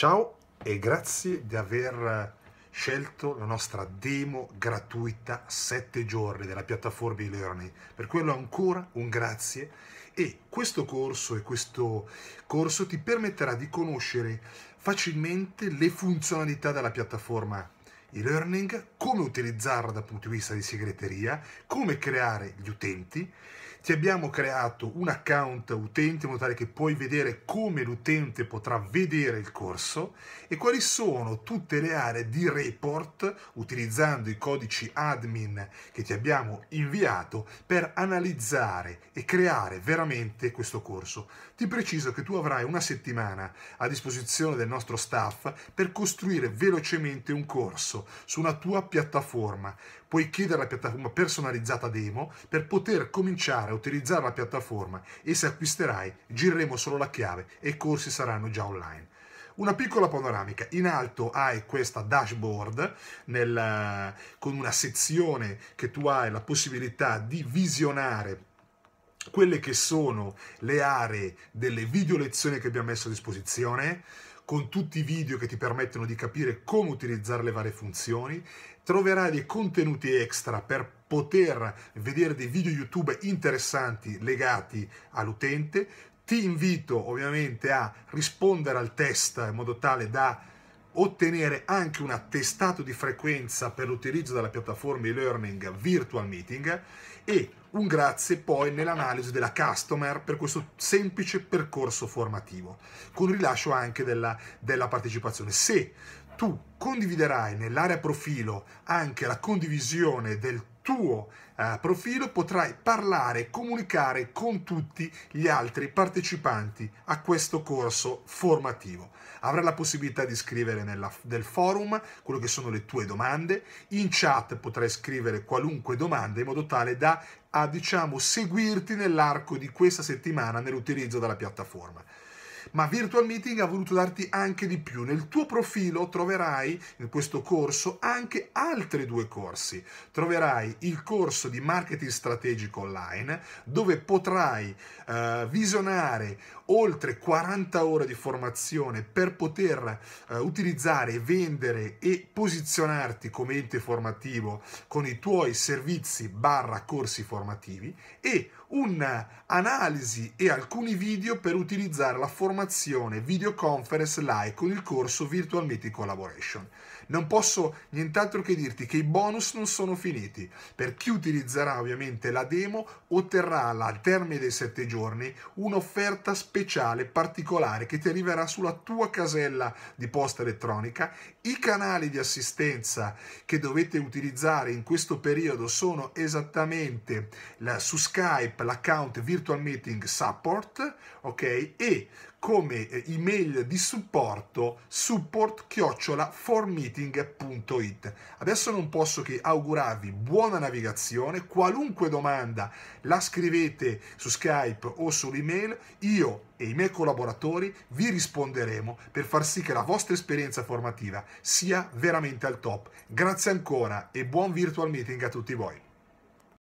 Ciao e grazie di aver scelto la nostra demo gratuita 7 giorni della piattaforma e-learning. Per quello ancora un grazie e questo corso e questo corso ti permetterà di conoscere facilmente le funzionalità della piattaforma e-learning, come utilizzarla dal punto di vista di segreteria, come creare gli utenti ti abbiamo creato un account utente in modo tale che puoi vedere come l'utente potrà vedere il corso e quali sono tutte le aree di report utilizzando i codici admin che ti abbiamo inviato per analizzare e creare veramente questo corso. Ti preciso che tu avrai una settimana a disposizione del nostro staff per costruire velocemente un corso su una tua piattaforma. Puoi chiedere la piattaforma personalizzata demo per poter cominciare pagare, utilizzare la piattaforma e se acquisterai gireremo solo la chiave e i corsi saranno già online. Una piccola panoramica, in alto hai questa dashboard nel, con una sezione che tu hai la possibilità di visionare quelle che sono le aree delle video lezioni che abbiamo messo a disposizione, con tutti i video che ti permettono di capire come utilizzare le varie funzioni, troverai dei contenuti extra per poter vedere dei video YouTube interessanti legati all'utente. Ti invito ovviamente a rispondere al test in modo tale da ottenere anche un attestato di frequenza per l'utilizzo della piattaforma e-learning Virtual Meeting e un grazie poi nell'analisi della customer per questo semplice percorso formativo, con rilascio anche della, della partecipazione. Se tu condividerai nell'area profilo anche la condivisione del tuo eh, profilo potrai parlare e comunicare con tutti gli altri partecipanti a questo corso formativo. Avrai la possibilità di scrivere nella, nel forum quello che sono le tue domande, in chat potrai scrivere qualunque domanda in modo tale da a, eh, diciamo, seguirti nell'arco di questa settimana nell'utilizzo della piattaforma ma Virtual Meeting ha voluto darti anche di più. Nel tuo profilo troverai in questo corso anche altri due corsi. Troverai il corso di marketing strategico online dove potrai eh, visionare oltre 40 ore di formazione per poter eh, utilizzare, vendere e posizionarti come ente formativo con i tuoi servizi barra corsi formativi e un'analisi e alcuni video per utilizzare la formazione videoconference live con il corso Virtual Meeting Collaboration. Non posso nient'altro che dirti che i bonus non sono finiti. Per chi utilizzerà ovviamente la demo otterrà al termine dei 7 giorni un'offerta speciale particolare che ti arriverà sulla tua casella di posta elettronica. I canali di assistenza che dovete utilizzare in questo periodo sono esattamente su Skype l'account Virtual Meeting Support, ok? E come eh, email di supporto support formeeting.it. Adesso non posso che augurarvi buona navigazione, qualunque domanda la scrivete su Skype o sull'email, io e i miei collaboratori vi risponderemo per far sì che la vostra esperienza formativa sia veramente al top. Grazie ancora e buon virtual meeting a tutti voi.